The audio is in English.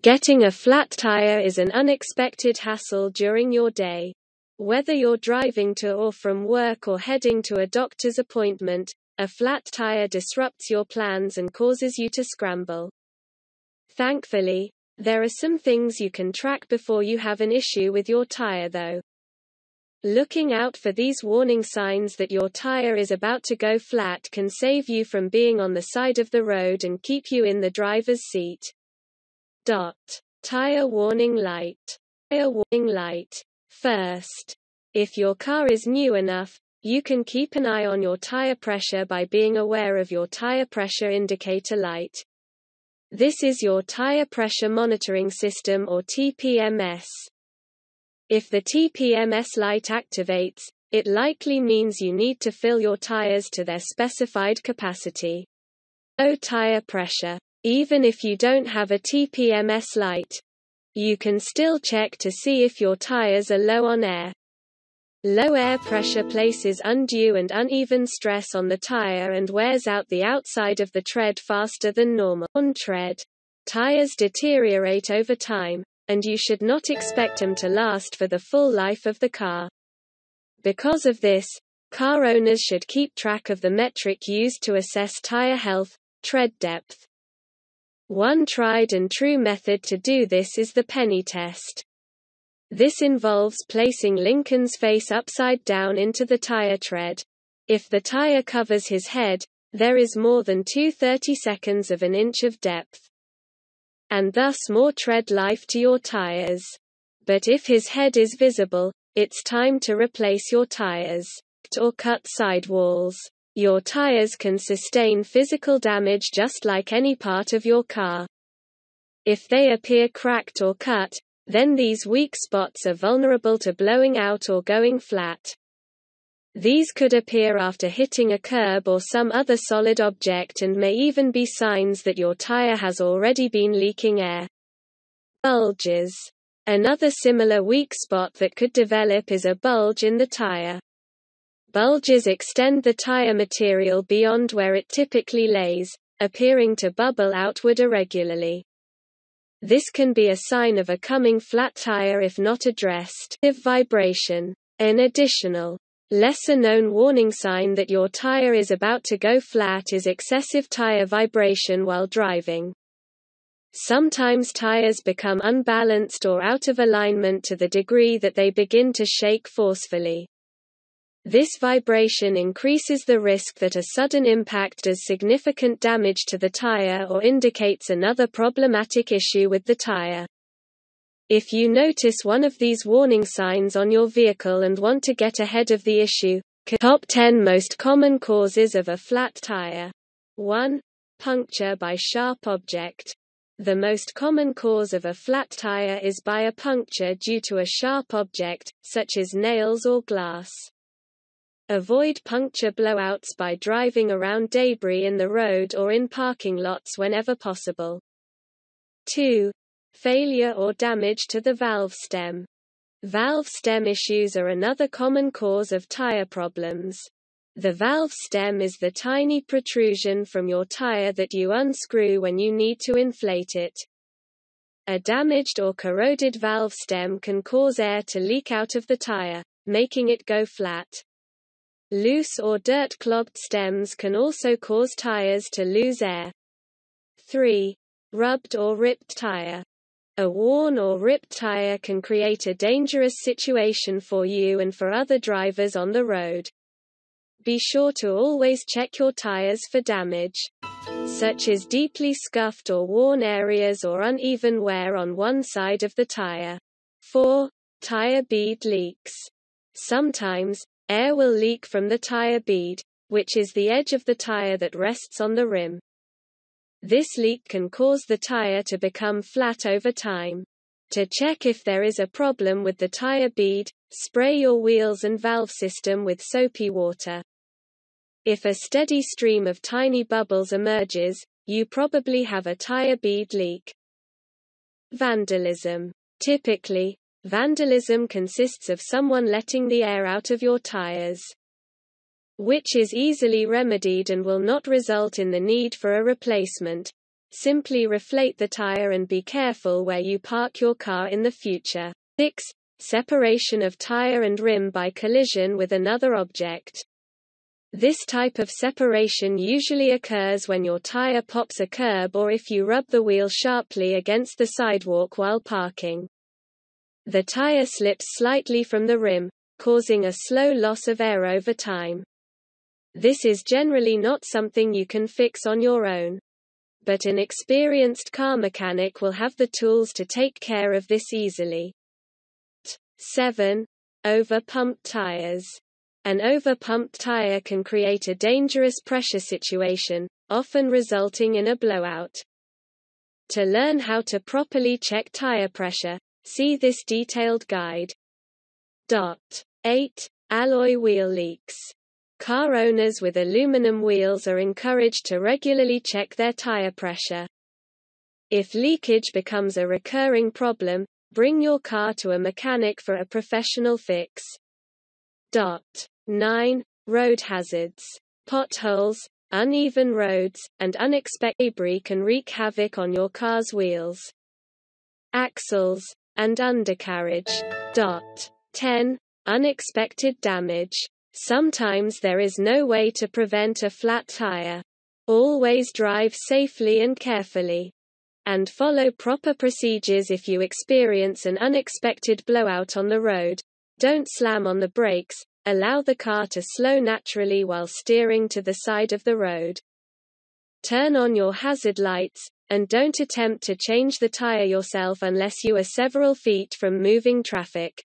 Getting a flat tire is an unexpected hassle during your day. Whether you're driving to or from work or heading to a doctor's appointment, a flat tire disrupts your plans and causes you to scramble. Thankfully, there are some things you can track before you have an issue with your tire though. Looking out for these warning signs that your tire is about to go flat can save you from being on the side of the road and keep you in the driver's seat. Dot. Tire warning light. Tire warning light. First, if your car is new enough, you can keep an eye on your tire pressure by being aware of your tire pressure indicator light. This is your tire pressure monitoring system or TPMS. If the TPMS light activates, it likely means you need to fill your tires to their specified capacity. O oh, tire pressure. Even if you don't have a TPMS light, you can still check to see if your tires are low on air. Low air pressure places undue and uneven stress on the tire and wears out the outside of the tread faster than normal. On tread, tires deteriorate over time, and you should not expect them to last for the full life of the car. Because of this, car owners should keep track of the metric used to assess tire health, tread depth, one tried and true method to do this is the penny test. This involves placing Lincoln's face upside down into the tire tread. If the tire covers his head, there is more than two thirty seconds of an inch of depth. And thus more tread life to your tires. But if his head is visible, it's time to replace your tires or cut sidewalls. Your tires can sustain physical damage just like any part of your car. If they appear cracked or cut, then these weak spots are vulnerable to blowing out or going flat. These could appear after hitting a curb or some other solid object and may even be signs that your tire has already been leaking air. Bulges. Another similar weak spot that could develop is a bulge in the tire. Bulges extend the tire material beyond where it typically lays, appearing to bubble outward irregularly. This can be a sign of a coming flat tire if not addressed. If vibration. An additional, lesser-known warning sign that your tire is about to go flat is excessive tire vibration while driving. Sometimes tires become unbalanced or out of alignment to the degree that they begin to shake forcefully. This vibration increases the risk that a sudden impact does significant damage to the tire or indicates another problematic issue with the tire. If you notice one of these warning signs on your vehicle and want to get ahead of the issue, Top 10 Most Common Causes of a Flat Tire 1. Puncture by sharp object. The most common cause of a flat tire is by a puncture due to a sharp object, such as nails or glass. Avoid puncture blowouts by driving around debris in the road or in parking lots whenever possible. 2. Failure or damage to the valve stem. Valve stem issues are another common cause of tire problems. The valve stem is the tiny protrusion from your tire that you unscrew when you need to inflate it. A damaged or corroded valve stem can cause air to leak out of the tire, making it go flat. Loose or dirt-clogged stems can also cause tires to lose air. 3. Rubbed or ripped tire. A worn or ripped tire can create a dangerous situation for you and for other drivers on the road. Be sure to always check your tires for damage such as deeply scuffed or worn areas or uneven wear on one side of the tire. 4. Tire bead leaks. Sometimes, Air will leak from the tire bead, which is the edge of the tire that rests on the rim. This leak can cause the tire to become flat over time. To check if there is a problem with the tire bead, spray your wheels and valve system with soapy water. If a steady stream of tiny bubbles emerges, you probably have a tire bead leak. Vandalism. Typically, Vandalism consists of someone letting the air out of your tires. Which is easily remedied and will not result in the need for a replacement. Simply reflate the tire and be careful where you park your car in the future. 6. Separation of tire and rim by collision with another object. This type of separation usually occurs when your tire pops a curb or if you rub the wheel sharply against the sidewalk while parking the tire slips slightly from the rim, causing a slow loss of air over time. This is generally not something you can fix on your own. But an experienced car mechanic will have the tools to take care of this easily. 7. overpumped tires. An overpumped tire can create a dangerous pressure situation, often resulting in a blowout. To learn how to properly check tire pressure, See this detailed guide. 8. Alloy wheel leaks. Car owners with aluminum wheels are encouraged to regularly check their tire pressure. If leakage becomes a recurring problem, bring your car to a mechanic for a professional fix. 9. Road hazards. Potholes, uneven roads, and unexpected debris can wreak havoc on your car's wheels, axles, and undercarriage. 10. Unexpected damage. Sometimes there is no way to prevent a flat tire. Always drive safely and carefully. And follow proper procedures if you experience an unexpected blowout on the road. Don't slam on the brakes, allow the car to slow naturally while steering to the side of the road. Turn on your hazard lights, and don't attempt to change the tire yourself unless you are several feet from moving traffic.